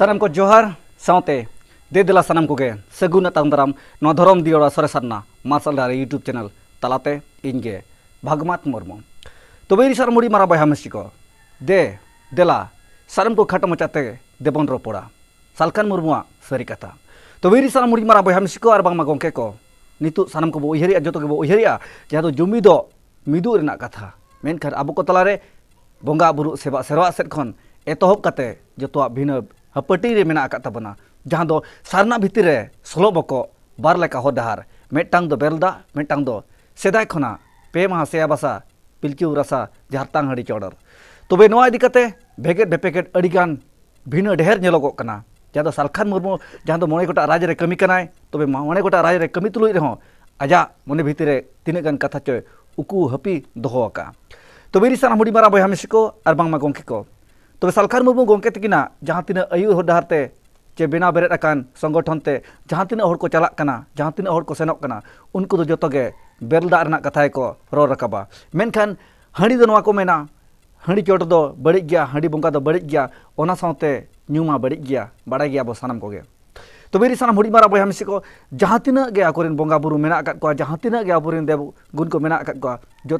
सनम को जोहर दे देदला सनम को सगुन तंदराम धरम दियोड़ा सरेसरना मार्शल डारे यूट्यूब चैनल तलाते इनगे भगमात मुर्मू तब इन तो सर मुड़ी मारा बया मिस्ट्री को दे देला सनम को खाट मचाते देबन रोपड़ा सालखान मुर्मू सारी कथा तब तो इन सर मुड़ी मारा बया को और बांगा गंके को नितु सनम को उहरिया जो को उहरिया जहाँ तो जुमी दो मिदू कथा मेनखान अब को तलारे बंगा बुरु सेवा सेवा सेद खन जो भिन्न हपटी में ताबना जहां सारना भितर सलोब को बार लेखा हदार मिटांग बल दा मिटांग सेदाय खना पे महा से बासा पिल्चू रासा जहाँ तंग हड़ी चौड़ तबे इदीकते भेगे बेपेगे अड़गान भिन्न ढेर नलोगना जहाँ सालखान मुरमु जहाँ मे गोटा राज कमी कराए तबे मे गोटा राज कमी तुलुज रहे आजा मने भितर तीना गान कथा चो उकू हपी दोहोका तबे सामा हूँ मारा बया मिसी को गंके को तब तो सालखान मुर्मू गोंके तक जहाँ तीन आयु हर डहरते चे बिना बेरे संगठन से जहाँ तीन को जहाँ तीन सेनों उनको जो बेल दाग कथा को रोर रकाबा मेनखान हाड़ी दो को मेना हाड़ी चोट दो बड़ी गया हाड़ी बंगा बड़ी गया ओना बड़ी गया बड़ा गया बो को तब तो री सानम हड़ी मारा बया को जहाँ तीन बंगा बुरु मेना जहाँ तीन देव गुण को मेना जो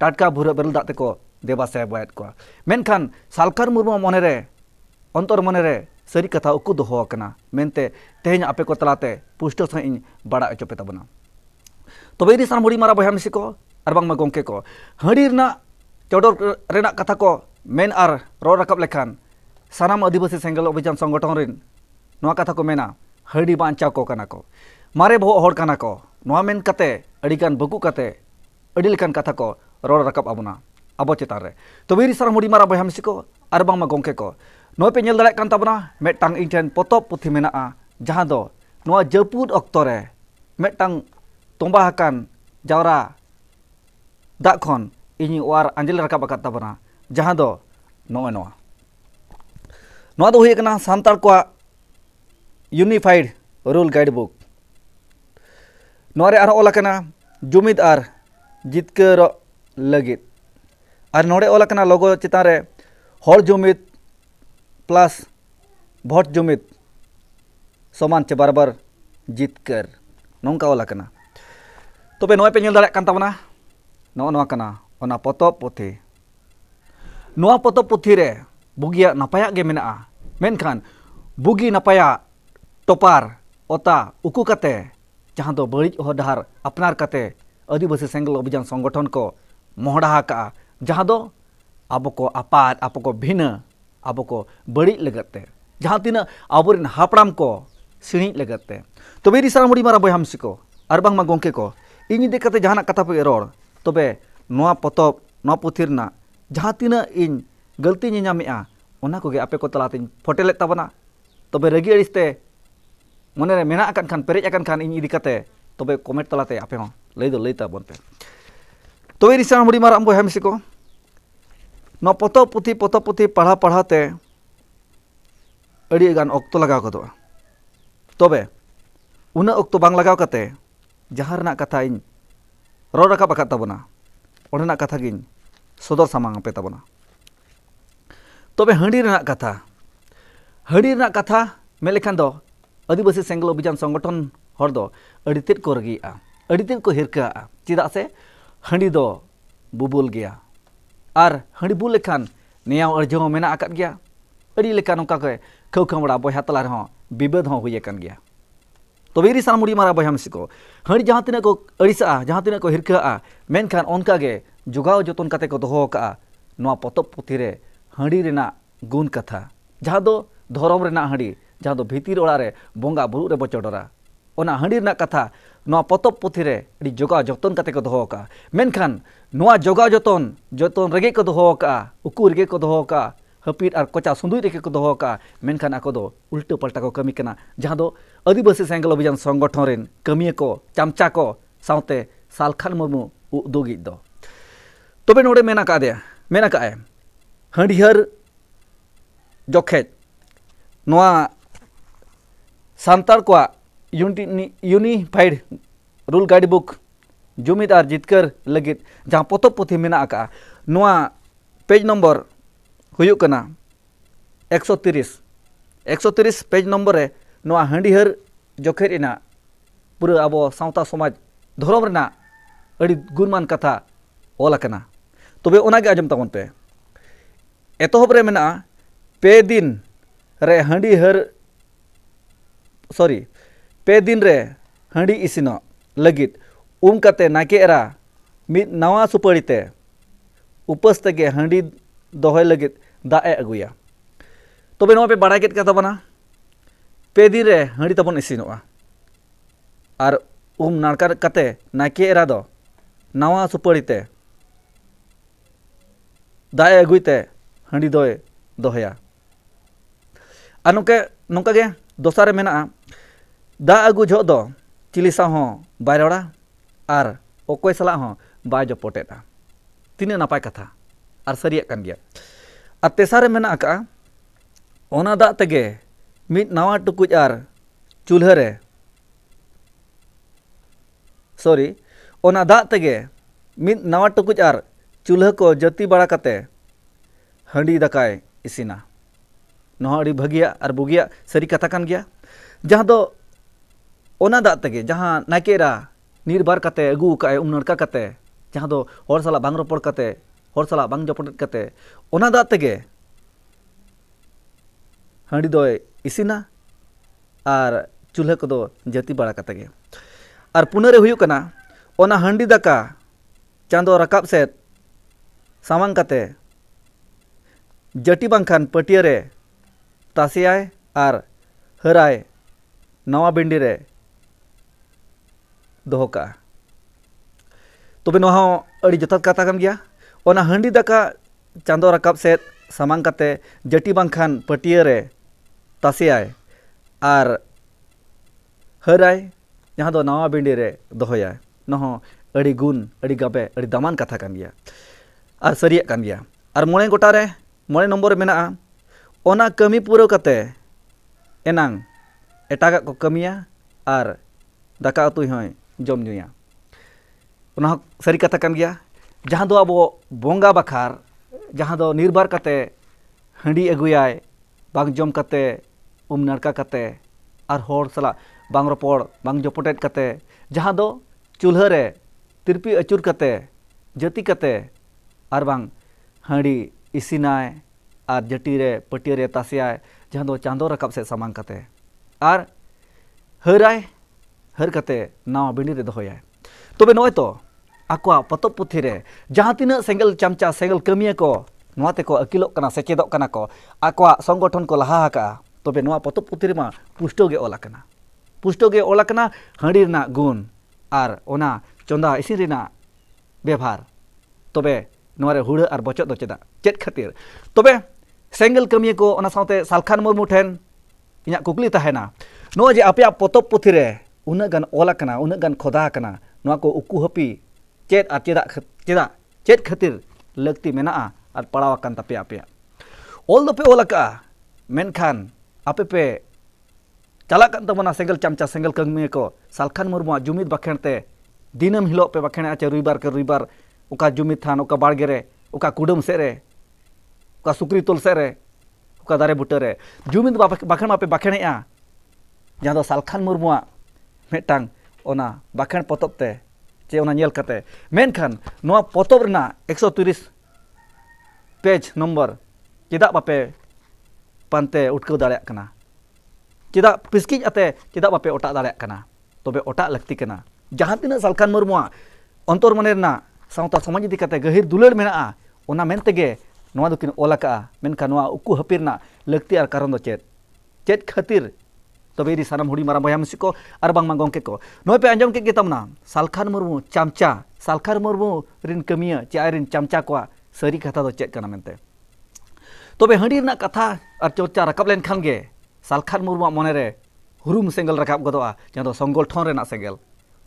टाटका भूर दाते दाग देवा सेवाखान सालकार मुरमु मनरे अंतर मनरे सारी कथा उकु दोहोना मनते तेज आपे को तलाते पुष्ट सह बड़ा अचोपे तबना तब इन सामी मारा बया मिसी को गंके को हाँड़ी चौडर कथा को मन और रोड रकाब लेखान सामान आदिवासी सेंगल अभिजान संगठन रिन कथा को मेना हड़ी बाचा को मारे बहुत हर को बगू कथा को ror rakap abuna abo cetare re to bir sar mudi mara boyam siko arbang bang ma gongke ko pe nyel kan tabuna metang inten potop puti mena'a a jahado noa jeput oktore re metang tomba jaura dakon ini war anjel rakap akat tabuna jaha noa noa noa do hoye santar unified rule guidebook noa re ar ola kena jumit ar jitkar ᱞᱟᱹᱜᱤᱫ ᱟᱨ ᱱᱚᱰᱮ ᱚᱞ ᱟᱠᱟᱱᱟ ᱞᱚᱜᱚ ᱪᱮᱛᱟᱱ ᱨᱮ ᱦᱚᱲ ᱡᱩᱢᱤᱫ plus ᱵᱷᱳᱴ ᱡᱩᱢᱤᱫ ᱥᱚᱢᱟᱱ ᱪᱮ ᱵᱟᱨᱵᱟᱨ ᱡᱤᱛᱠᱟᱹᱨ ᱱᱚᱝᱠᱟ ᱚᱞ ᱟᱠᱟᱱᱟ ᱛᱚᱵᱮ ᱱᱚᱜᱼᱚᱭ ᱯᱮ ᱧᱮᱞ ᱫᱟᱲᱮᱭᱟᱜ ᱠᱟᱱ ᱛᱟᱵᱚᱱᱟ ᱱᱚᱜᱼᱚ ᱱᱚᱣᱟ ᱠᱟᱱᱟ ᱚᱱᱟ ᱯᱚᱛᱚᱵ ᱯᱩᱛᱷᱤ ᱱᱚᱣᱟ ᱯᱚᱛᱚᱵ ᱯᱩᱛᱷᱤ ᱨᱮ ᱵᱩᱜᱤᱭᱟᱜ ᱱᱟᱯᱟᱭᱟᱜ ᱜᱮ ᱢᱮᱱᱟᱜᱼᱟ ᱢᱮᱱᱠᱷᱟᱱ ᱵᱩᱜᱤ ᱱᱟᱯᱟᱭᱟᱜ ᱴᱚᱯᱟᱨ ᱚᱛᱟ ᱩᱠᱩ ᱠᱟᱛᱮ ᱡᱟᱦᱟᱸ ᱫᱚ ᱵᱟᱹᱲᱤᱡ ᱦᱚᱨ ᱰᱟᱦᱟᱨ ᱟᱯᱱᱟᱨ ᱠᱟᱛᱮ ᱟᱹᱫᱤᱵᱟᱹᱥᱤ ᱥᱮᱸᱜᱮᱞ ᱚᱵᱷᱤᱡᱟᱱ ᱥᱚᱝᱜᱚᱴᱷᱚᱱ ᱠᱚ मोहड़ा का जहाँ दो अब को अपार अब को भिन्न अब को बड़ी लगते जहाँ तीन अब हापड़ाम को सिणी लगते तबे री सारा मुड़ी मारा बयामसी को और बांग गंके को इन इदी करते जहाँ कथा पे रोड़ तबे नवा पतब नवा पुथी रना जहाँ तीन इन गलती नामे ᱚᱱᱟ ᱠᱚᱜᱮ ᱟᱯᱮ ᱠᱚ ᱛᱟᱞᱟᱛᱮᱧ ᱯᱷᱚᱴᱮᱞᱮᱫ ᱛᱟᱵᱚᱱᱟ ᱛᱚᱵᱮ ᱨᱟᱹᱜᱤ ᱟᱹᱲᱤᱥᱛᱮ ᱢᱚᱱᱮᱨᱮ ᱢᱮᱱᱟᱜ ᱟᱠᱟᱱ ᱠᱷᱟᱱ ᱯᱮᱨᱮᱡ ᱟᱠᱟᱱ ᱠᱷᱟᱱ ᱤᱧ ᱤᱫᱤ ᱠᱟᱛᱮ ᱛᱚᱵᱮ ᱠᱚᱢᱮᱱᱴ ᱛᱟᱞᱟᱛᱮ ᱟᱯᱮ ᱦᱚᱸ ᱞᱟᱹᱭ ᱫᱚ ᱞᱟᱹᱭ ᱛᱟᱵᱚᱱ ᱯᱮ ᱛᱚᱵᱮ ᱤᱥᱟᱱ ᱦᱩᱰᱤ ᱢᱟᱨᱟᱜ ᱵᱚᱭᱦᱟ ᱢᱤᱥᱤ ᱠᱚ ᱱᱚᱣᱟ ᱯᱚᱛᱚᱵ ᱯᱩᱛᱷᱤ ᱯᱚᱛᱚᱵ ᱯᱩᱛᱷᱤ ᱯᱟᱲᱦᱟᱣ ᱯᱟᱲᱦᱟᱣ ᱛᱮ ᱟᱹᱰᱤ ᱜᱟᱱ ᱚᱠᱛᱚ ᱞᱟᱜᱟᱣ ᱜᱚᱫᱚᱜᱼᱟ ᱛᱚᱵᱮ ᱩᱱᱟᱹᱜ ᱚᱠᱛᱚ ᱵᱟᱝ ᱞᱟᱜᱟᱣ ᱠᱟᱛᱮ ᱡᱟᱦᱟᱸ ᱨᱮᱱᱟᱜ ᱠᱟᱛᱷᱟ ᱤᱧ ᱨᱚᱲ ᱨᱟᱠᱟᱵ ᱟᱠᱟᱫ ᱛᱟᱵᱚᱱᱟ ᱚᱸᱰᱮᱱᱟᱜ ᱠᱟᱛᱷᱟ ᱜᱤᱧ ᱥᱚᱫᱚᱨ ᱥᱟᱢᱟᱝ ᱟᱯᱮ ᱛᱟᱵᱚᱱᱟ ᱛᱚᱵᱮ ᱦᱟᱺᱰᱤ ᱨᱮᱱᱟᱜ ᱠᱟᱛᱷᱟ ᱦᱟᱺᱰᱤ ᱨᱮᱱᱟᱜ ᱠᱟᱛᱷᱟ ᱢᱮᱱ ᱞᱮᱠᱷᱟᱱ ᱫᱚ ᱟᱹᱫᱤᱵᱟᱹᱥᱤ ᱥᱮᱸᱜᱮᱞ ᱚᱵᱷᱤᱡᱟᱱ ᱥᱚᱝᱜᱚᱴᱷᱚᱱ ᱦᱚᱲ ᱫᱚ ᱟᱹᱰᱤ ᱛᱮᱫ ᱠᱚ ᱨᱟᱹᱜᱤᱜᱼᱟ ᱟᱹᱰᱤ ᱛᱮᱫ ᱠᱚ ᱦᱤᱨᱠᱟᱹᱜᱼᱟ ᱪᱮᱫᱟᱜ ᱥᱮ हंडी दो बुबुल गया और हंडी बु लेखान निया अर्जो हो मेना अकद गया अड़ी लेखान खौखमड़ा बया तला रहो विभेद हो हुए कन गया तबे री सामुड़ी मारा बया मिस को हाँ जहाँ तक को अड़िसा जहाँ तिना को हिरखा मेनखान जोगाव जतन को का नवा पतब पुथी रे गुण कथा जहां दो धर्म रेना हंडी जहां रे बुरु कथा पतब पुथी जगह जतन को दोका मेखान जगह जतन जतन रेगे को दोका उकू रेगे को दोका हपीट और कचा सुंदुई रेगे को दोका मेखान आपको उल्टा पाल्टा को कमी जहाँ आदिवासी सेंगल अभियान संगठन रेन कमिया को चामचा को साथ सालखान मुरमु उदोग तब नोड़े मेना जखे सान यूनिफाइड रूल गाइड बुक जुमित और जितकर लगे जहाँ पोत पुथी मे पेज नम्बर होना एक सौ तीस एक सौ तीस पेज नम्बर हंडीहर जखेज पूरा अब सावता समाज धरम गुणमान कथा ओलना तब तो आजम तब पे एतरे पे दिन हंडीहर सॉरी पे दिन रे हंडी इसिनो लगित उम कते नाके एरा मिद नवा सुपड़ीते उपस तगे हंडी दोहय लगित दाए अगुया तबे नवा पे बड़ा केत का पे दिन रे हंडी तबन इसिनोआ और उम नाड़का कते नाके एरा दो नवा सुपड़ीते दाए अगुते हंडी दोय दोहया और नोके नोका मेना दा अगू जो चिली बै रड़ा और अको सला बै जपटे तीना नपाय कथा और सरियन और तेसारे मना अका दागे मिट नवा टुकुज और चूल्हे सॉरी दागे मत नवा टुकुज और चूल्हे को जती बड़ा हाँ दाकाय इसना नी और बुगिया सरी कथा कान गया जहाँ ओना दागे जहाँ नायकेरा निर्भर कते अगू का उमनका कते जहाँ दो हर साला बांग रोपड़ हर साला बांग जपड़ कते ओना दागे हाँ दो इसीना और चूल्हे को जती बड़ा कते और पुनरे होना ओना हाँ दाका चांदो रकाब से सामांग कते जटी बांखान पटिया रे तासियाए और हराए नवा बिंडी रे ᱫᱚᱦᱚ ᱠᱟᱜᱼᱟ ᱛᱚᱵᱮ ᱱᱚᱣᱟ ᱦᱚᱸ ᱟᱹᱰᱤ ᱡᱚᱛᱷᱟᱛ ᱠᱟᱛᱷᱟ ᱠᱟᱱ ᱜᱮᱭᱟ ᱚᱱᱟ ᱦᱟᱺᱰᱤ ᱫᱟᱠᱟ ᱪᱟᱸᱫᱚ ᱨᱟᱠᱟᱵ ᱥᱮᱫ ᱥᱟᱢᱟᱝ ᱠᱟᱛᱮ ᱡᱟᱹᱴᱤ ᱵᱟᱝᱠᱷᱟᱱ ᱯᱟᱹᱴᱭᱟᱹ ᱨᱮ ᱛᱟᱥᱮᱭᱟᱭ ᱟᱨ ᱦᱟᱹᱨᱟᱭ ᱡᱟᱦᱟᱸ ᱫᱚ ᱱᱟᱣᱟ ᱵᱤᱸᱰᱤ ᱨᱮ ᱫᱚᱦᱚᱭᱟᱭ ᱱᱚᱦᱚᱸ ᱟᱹᱰᱤ ᱜᱩᱱ ᱟᱹᱰᱤ ᱜᱟᱵᱮ ᱟᱹᱰᱤ ᱫᱟᱢᱟᱱ ᱠᱟᱛᱷᱟ ᱠᱟᱱ ᱜᱮᱭᱟ ᱟᱨ ᱥᱟᱹᱨᱤᱭᱟᱜ ᱠᱟᱱ ᱜᱮᱭᱟ ᱟᱨ ᱢᱚᱬᱮ ᱜᱚᱴᱟ ᱨᱮ ᱢᱚᱬᱮ ᱱᱚᱢᱵᱚᱨ ᱨᱮ ᱢᱮᱱᱟᱜᱼᱟ ᱚᱱᱟ ᱠᱟᱹᱢᱤ ᱯᱩᱨᱟᱹᱣ ᱠᱟᱛᱮ ᱮᱱᱟᱝ ᱮᱴᱟᱜᱟᱜ ᱠᱚ ᱠᱟᱹᱢᱤᱭᱟ ᱟᱨ ᱫᱟᱠᱟ ᱩᱛᱩᱭ ᱦᱚᱸᱭ जमुआ सारी कथा गया जहाँ अब बंगा बखार जहाँ निर्भर करते हाँडी अगुया बांग जम करते उम करते और हर सला बांग बांग जपटे करते जहाँ चूल्हे तिरपी अचूर करते जति करते और बांग हाँडी इसीनाय और जटी रे पटिया तसेय जहाँ चांदो रकाब से सामांग करते और हर आय हर कते नावा बिंडी रे दहोया तबे नय तो, तो आकवा पतप पुथी रे जहां तिना सेंगल चमचा सेंगल कमिया को नवाते को अकिलो कना संगठन को लहा तब तबे नवा पुथी मा पुष्टो गे ओल कना पुष्टो गे ओला कना हंडी गुण और ओना चंदा इसी व्यवहार तब तो नवारे हुड़ आर बचत दो चेदा चेत खातिर तब तो सेंगल कमिया को सालखान मुर्मू ठेन इना कुकली तहना जे आपया पतप पुथी उनक गन ओलकना उनक गन खोदाकना नवा को उकु हपी चेत आ चेदा चेदा चेत खातिर लगती मेना और पड़ावाकन तपे आपे ओल दोपे ओलका मेनखान आपे पे चलाकन तबना सेंगल चमचा सेंगल कंगमी को सालखान मुर्मू जुमित बखेणते दिनम हिलो पे बखेण आचे रुइबार के रुइबार उका जुमित थान उका बाड़गे उका कुडम सेरे उका सुकरी तुल सेरे उका दारे बुटरे जुमिद बखेण पे बखेण जहाँ सालखान मुर्मू ᱢᱤᱫᱴᱟᱝ ᱚᱱᱟ ᱵᱟᱠᱷᱮᱬ ᱯᱚᱛᱚᱵ ᱛᱮ ᱪᱮ ᱚᱱᱟ ᱧᱮᱞ ᱠᱟᱛᱮ ᱢᱮᱱᱠᱷᱟᱱ ᱱᱚᱣᱟ ᱯᱚᱛᱚᱵ ᱨᱮᱱᱟᱜ ᱮᱠᱥᱚ ᱛᱤᱨᱤᱥ ᱯᱮᱡᱽ ᱱᱚᱢᱵᱚᱨ ᱪᱮᱫᱟᱜ ᱵᱟᱯᱮ ᱯᱟᱱᱛᱮ ᱩᱴᱠᱟᱹᱣ ᱫᱟᱲᱮᱭᱟᱜ ᱠᱟᱱᱟ ᱪᱮᱫᱟᱜ ᱯᱤᱥᱠᱤᱡ ᱟᱛᱮ ᱪᱮᱫᱟᱜ ᱵᱟᱯᱮ ᱚᱴᱟᱜ ᱫᱟᱲᱮᱭᱟᱜ ᱠᱟᱱᱟ ᱛᱚᱵᱮ ᱚᱴᱟᱜ ᱞᱟᱹᱠᱛᱤ ᱠᱟᱱᱟ ᱡᱟᱦᱟᱸ ᱛᱤᱱᱟᱹᱜ ᱥᱟᱞᱠᱷᱟᱱ ᱢᱩᱨᱢᱩᱣᱟᱜ ᱚᱱᱛᱚᱨ ᱢᱚᱱᱮ ᱨᱮᱱᱟᱜ ᱥᱟᱶᱛᱟ ᱥᱚᱢᱟᱡᱽ ᱤᱫᱤ ᱠᱟᱛᱮ ᱜᱟᱹᱦᱤᱨ ᱫᱩᱞᱟᱹᱲ ᱢᱮᱱᱟᱜᱼᱟ ᱚᱱᱟ ᱢᱮᱱᱛᱮᱜᱮ ᱱᱚᱣᱟ ᱫᱚᱠᱤᱱ ᱚᱞ ᱟᱠᱟᱜᱼᱟ ᱢᱮᱱᱠᱷᱟᱱ ᱱᱚᱣᱟ ᱩᱠᱩ ᱦᱟᱹᱯᱤ ᱨᱮᱱᱟᱜ ᱞᱟᱹᱠᱛᱤ ᱟᱨ ᱠᱟᱨᱚᱱ ᱫᱚ ᱪᱮᱫ ᱪᱮᱫ ᱠᱷᱟᱹᱛᱤᱨ तब इन सामान हूड़ी मारा बया मुसी को बा गमे को नईपे आजम के तमना सालखान मुरमू चमचा सालखान मुरमू कमिया चे आई चमचा को सारी कथा तो चेकना मनते तब हाँ कथा और चर्चा रकाब लेखान सालखान मुरमू मन हुरूम सेंगल रकाब गदा संगठन सेंगल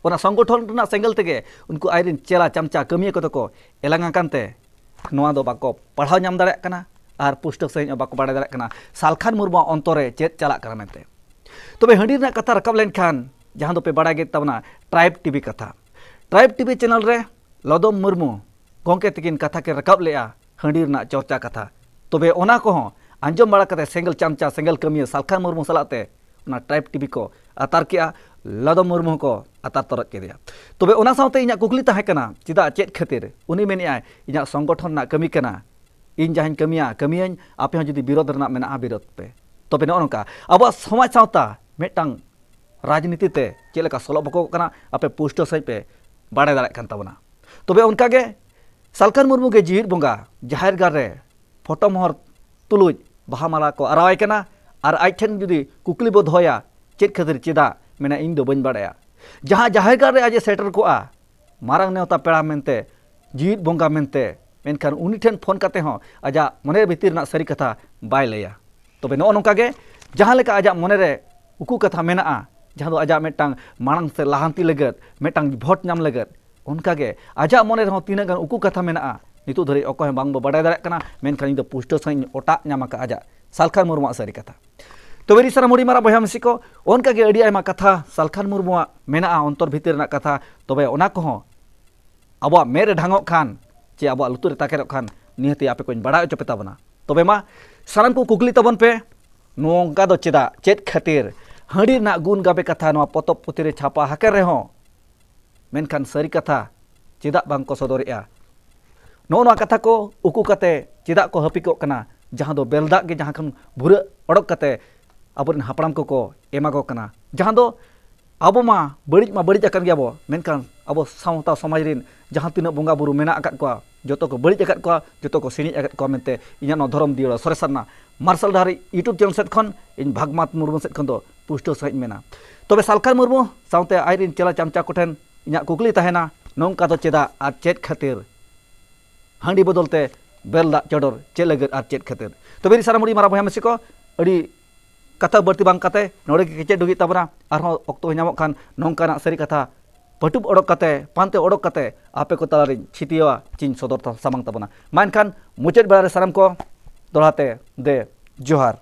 वना संगठन सेंगल तक उनको आई चेला चामचा कमिया को तो एलांगे पढ़ा नाम दाकान और पुष्ट सही बाको बड़ा दाकान सालखान मुरमू अंतरे चेत चलते तब तो हाँ कथा रकब लेन खान जहाँ तो पे बड़ा तबना ट्राइब टीवी कथा ट्राइब टीवी चैनल रे लदम मुर्मू गंके तक कथा के रकब ले हाँ चर्चा कथा तबे को आंजम बड़ा सेंगल चामचा सेंगल कमिया सालखा मुर्मू सलाते ट्राइब टीवी को अतार के लदम मुर्मू को अतार तरज के तबे तो इन कुकली चेदा चेद खातिर उन्नी इन संगठन कमी इन जहाँ कमिया कमियाँ आपे जुदी विरोध बिरोध पे तब ना अब समाज सावता मेटंग राजनीति ते चेक सोलो बको आपे पुष्ट सही पे बाड़े दाबना तब उनका सालकान मुरमू के जीवित बंगा जाहिर गारे फोटो महर तुलुज बहा माला को आरावे और आज ठेन जुदी कुकली बो दोया चेक खातिर चेदा मैं इन दो बड़ा जहाँ जाहिर गारे आज सेटर को मारंग नेवता पेड़ा मनते जीवित बंगा मनते मेखान उन फोन करते आज आजा भितर सारी कथा बै लिया तब नो नौकागे जहाँ आज मन उकु कथा मेना जहाँ आज मिट्टा मांग से लहांती लगत मिट्टा भोट नाम लगत उनकागे आज मन रहा तीना गन उकू कथा मेना नितु धरी अकोह बांग बो बडाय दरकना मेनखान इन सही ओटा नाम आज सालखान मुर्मा सारी कथा तबे रिसरा मुड़ी मारा बया मिसिको उनकागे अड़ी कथा सालखान मुर्मा मेना अंतर भितर कथा तब अब मेरे ढांगो खान चे अब लुतुरे ताकेर खान निहती आपे को बड़ा चपेता बना तबे सामान को कुकली तबन पे नोंका दो चेदा चेत खातिर हाँ गुण गाबे कथा पतब पुतिरे छापा हाकर रहे सारी कथा चेदा बांग को सदोरेया नो कथा को उकु चेदा को हपी को कना जहां दो बेलदा के जहां खन भुरे अड़क कते को को अब मा बड़ी मा बड़ी अकन गया abo sauta samaj rin jahan tinak bunga buru mena akat kua joto ko beli akat kua joto ko sini akat kua mente inya no diola sore sana marsal dari youtube channel set in bagmat murmu set khon to pushto sait mena be salkar murmu saute airin cela chamcha koten inya kukli tahena nongka to ceda acet chet khatir handi bodol bel da chador chelagar ar chet khatir tobe ri saramuri mara bhaya mesiko ari kata berarti bang kata nore kece dugi tabra arho okto nyamok kan nongka nak seri kata ᱯᱟᱹᱴᱩᱵ ᱚᱰᱚᱠ ᱠᱟᱛᱮ ᱯᱟᱱᱛᱮ ᱚᱰᱚᱠ ᱠᱟᱛᱮ ᱟᱯᱮ ᱠᱚ ᱛᱟᱞᱟᱨᱤᱧ ᱪᱷᱤᱛᱤᱭᱟᱹᱣᱟ ᱪᱤᱧ ᱥᱚᱫᱚᱨ ᱥᱟᱢᱟᱝ ᱛᱟᱵᱚᱱᱟ ᱢᱟ ᱮᱱᱠᱷᱟᱱ ᱢᱩᱪᱟᱹᱫ ᱵᱮᱲᱟᱨᱮ ᱥᱟᱱᱟᱢ ᱠᱚ ᱫᱚᱦᱲᱟᱛᱮ ᱫᱮ ᱡᱚᱦᱟᱨ